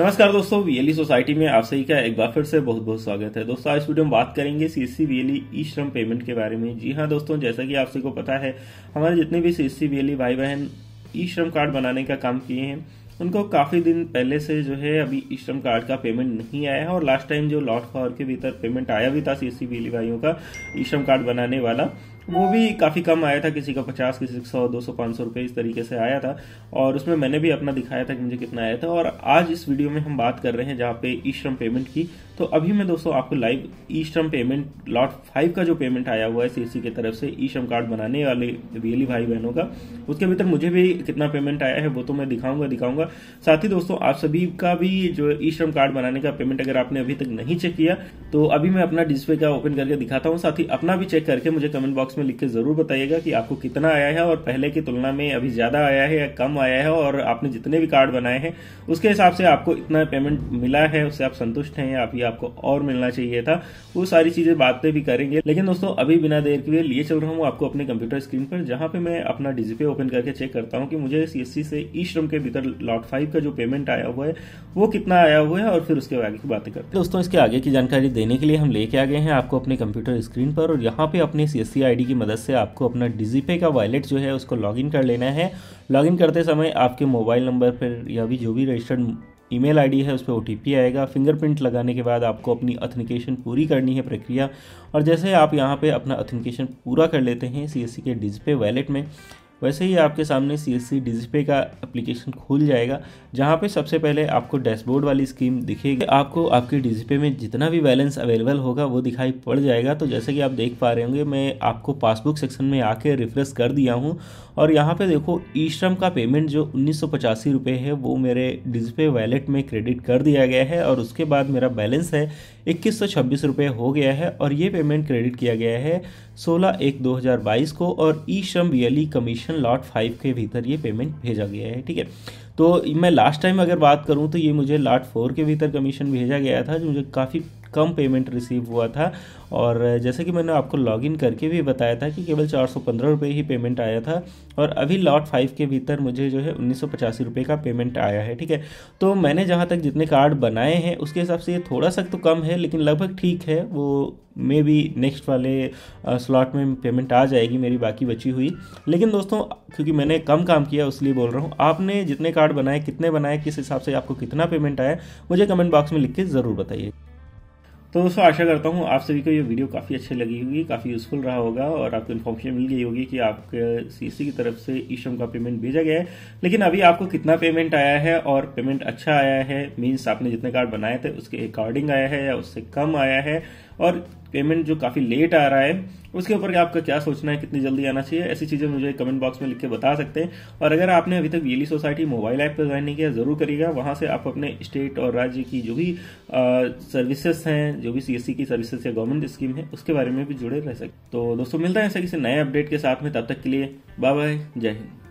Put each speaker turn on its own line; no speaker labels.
नमस्कार दोस्तों VLE society e में आप सही का एक बार फिर से बहुत बहुत स्वागत है दोस्तों आज वीडियो में बात करेंगे सीएससी वीएलई ई श्रम पेमेंट के बारे में जी हाँ दोस्तों जैसा कि आप सबको पता है हमारे जितने भी सीएससी वीएलई e भाई बहन ई श्रम कार्ड बनाने का काम किए हैं उनको काफ़ी दिन पहले से जो है अभी ई श्रम कार्ड का पेमेंट नहीं आया है और लास्ट टाइम जो लॉट फॉर के भीतर पेमेंट आया भी था सी सी भाइयों का ई श्रम कार्ड बनाने वाला वो भी काफ़ी कम आया था किसी का पचास किसी का सौ दो सौ पाँच सौ रुपये इस तरीके से आया था और उसमें मैंने भी अपना दिखाया था कि मुझे कितना आया था और आज इस वीडियो में हम बात कर रहे हैं जहाँ पे ई श्रम पेमेंट की तो अभी मैं दोस्तों आपको लाइव ई श्रम पेमेंट लॉट फाइव का जो पेमेंट आया हुआ है सीसी की तरफ से ई श्रम कार्ड बनाने वाले रियली भाई बहनों का उसके भीतर मुझे भी कितना पेमेंट आया है वो तो मैं दिखाऊंगा दिखाऊंगा साथ ही दोस्तों आप सभी का भी जो ई श्रम कार्ड बनाने का पेमेंट अगर आपने अभी तक नहीं चेक किया तो अभी मैं अपना डिस्प्ले का ओपन करके दिखाता हूँ साथ ही अपना भी चेक करके मुझे कमेंट बॉक्स में लिख के जरूर बताइएगा कि आपको कितना आया है और पहले की तुलना में अभी ज्यादा आया है या कम आया है और आपने जितने भी कार्ड बनाए हैं उसके हिसाब से आपको इतना पेमेंट मिला है उससे आप संतुष्ट हैं या अभी आपको और मिलना चाहिए था वो सारी चीजें बातें भी करेंगे लेकिन दोस्तों अभी बिना देर के लिए चल रहा हूँ आपको अपने कंप्यूटर स्क्रीन पर जहां पे मैं अपना डिजिपे ओपन करके चेक करता हूँ कि मुझे सीएससी से ई श्रम के भीतर लॉग नॉट फाइव का जो पेमेंट आया हुआ है वो कितना आया हुआ है और फिर उसके आगे की बातें करते हैं दोस्तों इसके आगे की जानकारी देने के लिए हम लेके आ गए हैं आपको अपने कंप्यूटर स्क्रीन पर और यहाँ पे अपने सी एस की मदद से आपको अपना डिजीपे का वॉलेट जो है उसको लॉगिन कर लेना है लॉगिन करते समय आपके मोबाइल नंबर पर या भी जो भी रजिस्टर्ड ईमेल आईडी है उस पर ओ आएगा फिंगरप्रिंट लगाने के बाद आपको अपनी अथेंटिकेशन पूरी करनी है प्रक्रिया और जैसे आप यहाँ पे अपना अथेंटिकेशन पूरा कर लेते हैं सी के डिजिपे वैलेट में वैसे ही आपके सामने सी एस सी डिजिपे का एप्लीकेशन खुल जाएगा जहाँ पे सबसे पहले आपको डैशबोर्ड वाली स्कीम दिखेगी आपको आपके डिजिपे में जितना भी बैलेंस अवेलेबल होगा वो दिखाई पड़ जाएगा तो जैसे कि आप देख पा रहे होंगे मैं आपको पासबुक सेक्शन में आके रिफ्रेश कर दिया हूँ और यहाँ पर देखो ई श्रम का पेमेंट जो उन्नीस रुपए है वो मेरे डिजिपे वैलेट में क्रेडिट कर दिया गया है और उसके बाद मेरा बैलेंस है इक्कीस रुपए हो गया है और ये पेमेंट क्रेडिट किया गया है 16 एक 2022 को और ई श्रम रियली कमीशन लॉट फाइव के भीतर ये पेमेंट भेजा गया है ठीक है तो मैं लास्ट टाइम अगर बात करूँ तो ये मुझे लॉट फोर के भीतर कमीशन भेजा गया था जो मुझे काफ़ी कम पेमेंट रिसीव हुआ था और जैसे कि मैंने आपको लॉगिन करके भी बताया था कि केवल चार सौ पंद्रह रुपये ही पेमेंट आया था और अभी लॉट फाइव के भीतर मुझे जो है उन्नीस सौ पचासी रुपये का पेमेंट आया है ठीक है तो मैंने जहाँ तक जितने कार्ड बनाए हैं उसके हिसाब से ये थोड़ा सा तो कम है लेकिन लगभग ठीक है वो मे बी नेक्स्ट वाले स्लॉट में पेमेंट आ जाएगी मेरी बाकी बची हुई लेकिन दोस्तों क्योंकि मैंने कम काम किया उसलिए बोल रहा हूँ आपने जितने कार्ड बनाए कितने बनाए किस हिसाब से आपको कितना पेमेंट आया मुझे कमेंट बॉक्स में लिख के ज़रूर बताइए तो दोस्तों आशा करता हूँ आप सभी को ये वीडियो काफ़ी अच्छी लगी होगी काफ़ी यूज़फुल रहा होगा और आपको इन्फॉर्मेशन मिल गई होगी कि आपके सीसी की तरफ से ईशम का पेमेंट भेजा गया है लेकिन अभी आपको कितना पेमेंट आया है और पेमेंट अच्छा आया है मीन्स आपने जितने कार्ड बनाए थे उसके अकॉर्डिंग आया है या उससे कम आया है और पेमेंट जो काफ़ी लेट आ रहा है उसके ऊपर आपका क्या सोचना है कितनी जल्दी आना चाहिए ऐसी चीज़ें मुझे कमेंट बॉक्स में लिख के बता सकते हैं और अगर आपने अभी तक वीली सोसाइटी मोबाइल ऐप पर ज्वाइन नहीं किया ज़रूर करिएगा वहां से आप अपने स्टेट और राज्य की जो भी सर्विसेज हैं जो भी सीएससी की सर्विसेज या गवर्नमेंट स्कीम है उसके बारे में भी जुड़े रह सकते तो दोस्तों मिलता है ऐसे किसी नए अपडेट के साथ में तब तक के लिए बाय बाय जय हिंद